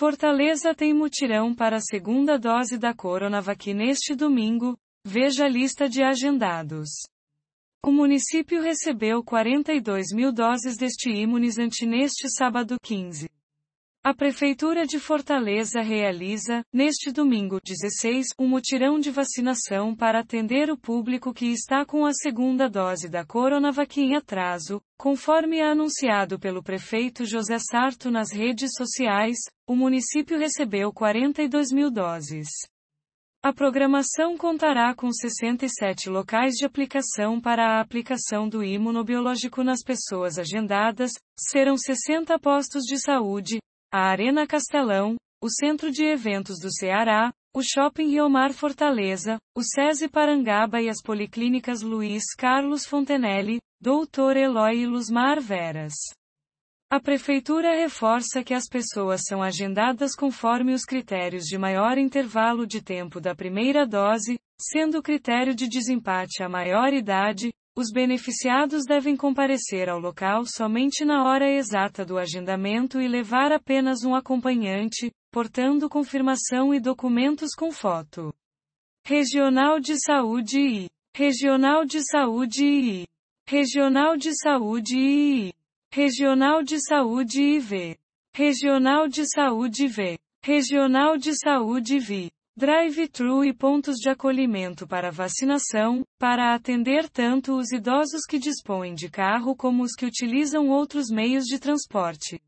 Fortaleza tem mutirão para a segunda dose da Coronavac neste domingo, veja a lista de agendados. O município recebeu 42 mil doses deste imunizante neste sábado 15. A Prefeitura de Fortaleza realiza, neste domingo 16, um mutirão de vacinação para atender o público que está com a segunda dose da Coronavac em atraso, conforme anunciado pelo prefeito José Sarto nas redes sociais, o município recebeu 42 mil doses. A programação contará com 67 locais de aplicação para a aplicação do imunobiológico nas pessoas agendadas, serão 60 postos de saúde, a Arena Castelão, o Centro de Eventos do Ceará, o Shopping Riomar Fortaleza, o SESI Parangaba e as Policlínicas Luiz Carlos Fontenelle, Doutor Eloy e Luzmar Veras. A Prefeitura reforça que as pessoas são agendadas conforme os critérios de maior intervalo de tempo da primeira dose, sendo o critério de desempate a maior idade, os beneficiados devem comparecer ao local somente na hora exata do agendamento e levar apenas um acompanhante, portando confirmação e documentos com foto. Regional de Saúde e Regional de Saúde e Regional de Saúde e Regional de Saúde IV Regional de Saúde V Regional de Saúde VI drive-thru e pontos de acolhimento para vacinação, para atender tanto os idosos que dispõem de carro como os que utilizam outros meios de transporte.